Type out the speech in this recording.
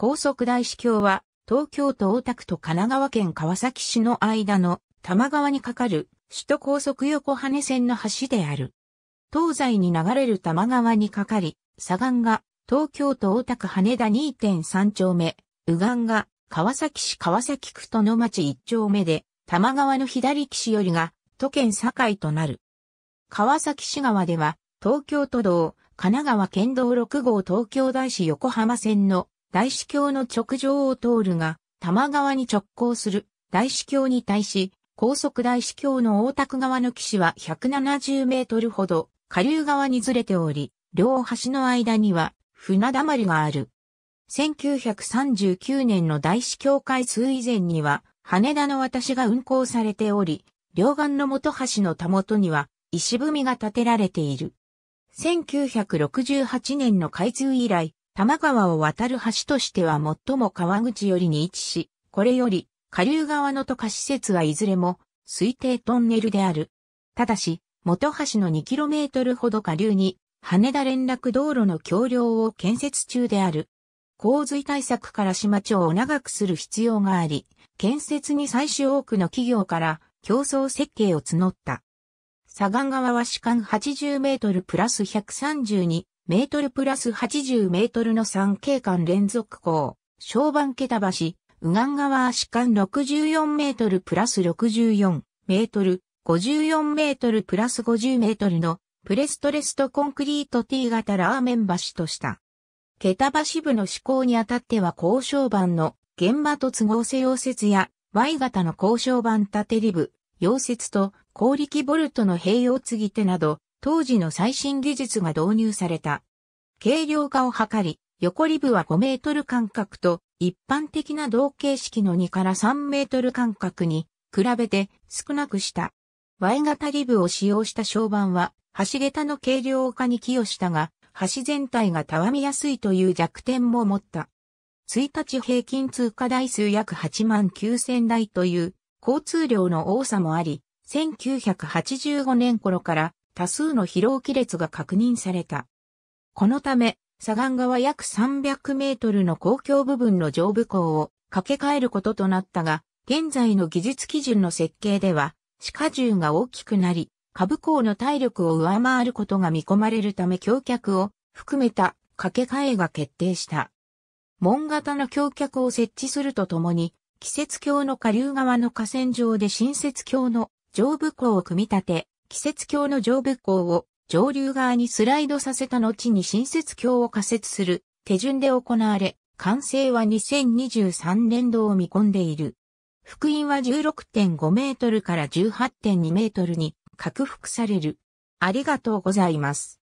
高速大司橋は、東京都大田区と神奈川県川崎市の間の多摩川に架かる首都高速横羽線の橋である。東西に流れる多摩川に架かり、左岸が東京都大田区羽田2.3丁目、右岸が川崎市川崎区との町1丁目で、多摩川の左岸よりが都県境となる。川崎市側では東京都道、神奈川県道6号東京大市横浜線の大司教の直上を通るが、多摩川に直行する大司教に対し、高速大司教の大田区側の岸は170メートルほど下流側にずれており、両端の間には船だまりがある。1939年の大司教会数以前には、羽田の私が運行されており、両岸の元橋のたもとには石踏みが建てられている。1968年の開通以来、多摩川を渡る橋としては最も川口よりに位置し、これより下流側の渡河施設はいずれも推定トンネルである。ただし、元橋の 2km ほど下流に羽田連絡道路の橋梁を建設中である。洪水対策から島町を長くする必要があり、建設に最初多くの企業から競争設計を募った。左岸側は主間80メートルプラス132メートルプラス80メートルの3景間連続港、小番桁橋、右岸側足間64メートルプラス64メートル、54メートルプラス50メートルのプレストレストコンクリート T 型ラーメン橋とした。桁橋部の施行にあたっては交渉板の現場と都合性溶接や Y 型の交渉板縦リブ、溶接と高力ボルトの併用継ぎ手など当時の最新技術が導入された。軽量化を図り、横リブは5メートル間隔と一般的な同形式の2から3メートル間隔に比べて少なくした。Y 型リブを使用した床板は橋桁の軽量化に寄与したが、橋全体がたわみやすいという弱点も持った。1日平均通過台数約8万9000台という交通量の多さもあり、1985年頃から多数の疲労亀裂が確認された。このため、左岸側約300メートルの公共部分の上部港を掛け替えることとなったが、現在の技術基準の設計では、地下重が大きくなり、下部港の体力を上回ることが見込まれるため橋脚を含めた掛け替えが決定した。門型の橋脚を設置するとともに、季節橋の下流側の河川上で新設橋の上部港を組み立て、季節橋の上部港を上流側にスライドさせた後に新設橋を仮設する手順で行われ、完成は2023年度を見込んでいる。福音は16.5メートルから18.2メートルに拡幅される。ありがとうございます。